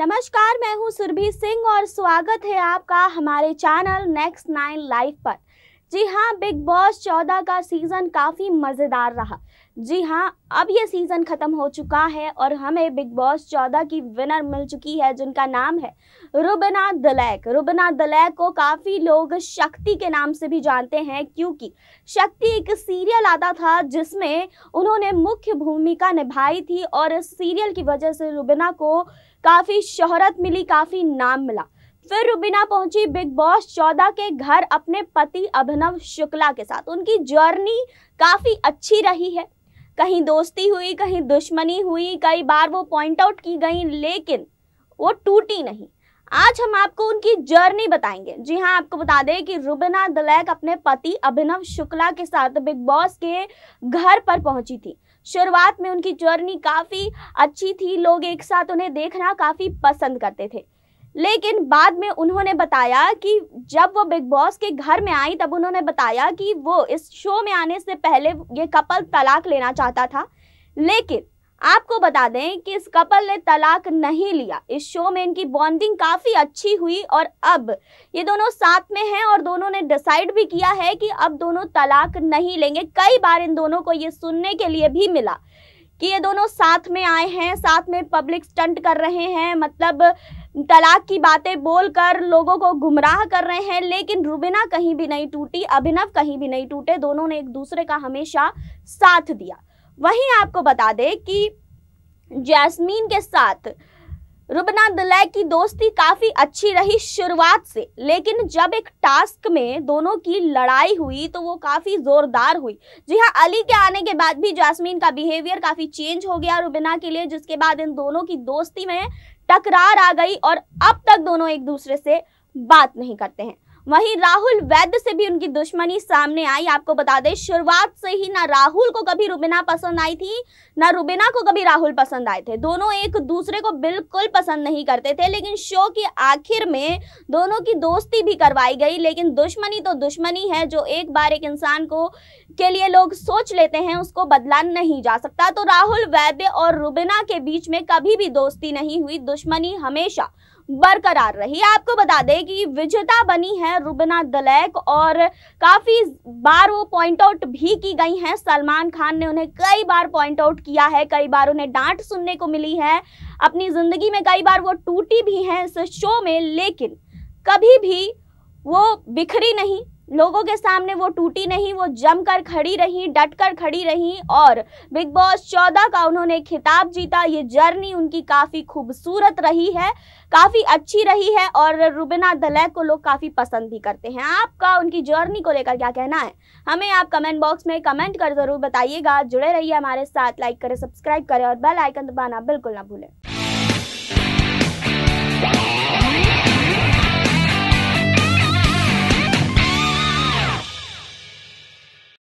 नमस्कार मैं हूं सुरभि सिंह और स्वागत है आपका हमारे चैनल नेक्स्ट नाइन लाइफ पर जी हाँ बिग बॉस चौदह का सीजन काफी मजेदार रहा जी हाँ अब ये सीज़न ख़त्म हो चुका है और हमें बिग बॉस चौदह की विनर मिल चुकी है जिनका नाम है रुबना दलैक रुबना दलैक को काफ़ी लोग शक्ति के नाम से भी जानते हैं क्योंकि शक्ति एक सीरियल आता था जिसमें उन्होंने मुख्य भूमिका निभाई थी और इस सीरियल की वजह से रुबना को काफ़ी शहरत मिली काफ़ी नाम मिला फिर रुबीना पहुंची बिग बॉस चौदह के घर अपने पति अभिनव शुक्ला के साथ उनकी जर्नी काफ़ी अच्छी रही है कहीं दोस्ती हुई कहीं दुश्मनी हुई कई बार वो पॉइंट आउट की गई लेकिन वो टूटी नहीं आज हम आपको उनकी जर्नी बताएंगे जी हाँ आपको बता दें कि रुबिना दलैक अपने पति अभिनव शुक्ला के साथ बिग बॉस के घर पर पहुंची थी शुरुआत में उनकी जर्नी काफ़ी अच्छी थी लोग एक साथ उन्हें देखना काफ़ी पसंद करते थे लेकिन बाद में उन्होंने बताया कि जब वो बिग बॉस के घर में आई तब उन्होंने बताया कि वो इस शो में आने से पहले ये कपल तलाक लेना चाहता था लेकिन आपको बता दें कि इस कपल ने तलाक नहीं लिया इस शो में इनकी बॉन्डिंग काफ़ी अच्छी हुई और अब ये दोनों साथ में हैं और दोनों ने डिसाइड भी किया है कि अब दोनों तलाक नहीं लेंगे कई बार इन दोनों को ये सुनने के लिए भी मिला कि ये दोनों साथ में आए हैं साथ में पब्लिक स्टंट कर रहे हैं मतलब तलाक की बातें बोलकर लोगों को गुमराह कर रहे हैं लेकिन रुबिना कहीं भी नहीं टूटी अभिनव कहीं भी नहीं टूटे दोनों ने एक दूसरे का हमेशा साथ दिया वहीं आपको बता दें कि जैस्मीन के साथ रुबना दलाई की दोस्ती काफी अच्छी रही शुरुआत से लेकिन जब एक टास्क में दोनों की लड़ाई हुई तो वो काफी जोरदार हुई जी हाँ अली के आने के बाद भी जासमीन का बिहेवियर काफी चेंज हो गया रुबना के लिए जिसके बाद इन दोनों की दोस्ती में टकरार आ गई और अब तक दोनों एक दूसरे से बात नहीं करते हैं वहीं राहुल वैद्य से भी उनकी दुश्मनी सामने आई आपको बता दें शुरुआत से ही ना राहुल को कभी रुबिना पसंद आई थी ना रुबिना को कभी राहुल पसंद आए थे दोनों एक दूसरे को बिल्कुल पसंद नहीं करते थे लेकिन शो के आखिर में दोनों की दोस्ती भी करवाई गई लेकिन दुश्मनी तो दुश्मनी है जो एक बार एक इंसान को के लिए लोग सोच लेते हैं उसको बदला नहीं जा सकता तो राहुल वैद्य और रुबिना के बीच में कभी भी दोस्ती नहीं हुई दुश्मनी हमेशा बरकरार रही आपको बता दें कि विजेता बनी है रुबना दलैक और काफ़ी बार वो पॉइंट आउट भी की गई हैं सलमान खान ने उन्हें कई बार पॉइंट आउट किया है कई बार उन्हें डांट सुनने को मिली है अपनी ज़िंदगी में कई बार वो टूटी भी हैं इस शो में लेकिन कभी भी वो बिखरी नहीं लोगों के सामने वो टूटी नहीं वो जमकर खड़ी रही डट कर खड़ी रही और बिग बॉस चौदह का उन्होंने खिताब जीता ये जर्नी उनकी काफ़ी खूबसूरत रही है काफ़ी अच्छी रही है और रुबिना दलैक को लोग काफ़ी पसंद भी करते हैं आपका उनकी जर्नी को लेकर क्या कहना है हमें आप कमेंट बॉक्स में कमेंट कर ज़रूर बताइएगा जुड़े रहिए हमारे साथ लाइक करें सब्सक्राइब करें और बेल आइकन दबाना बिल्कुल ना भूलें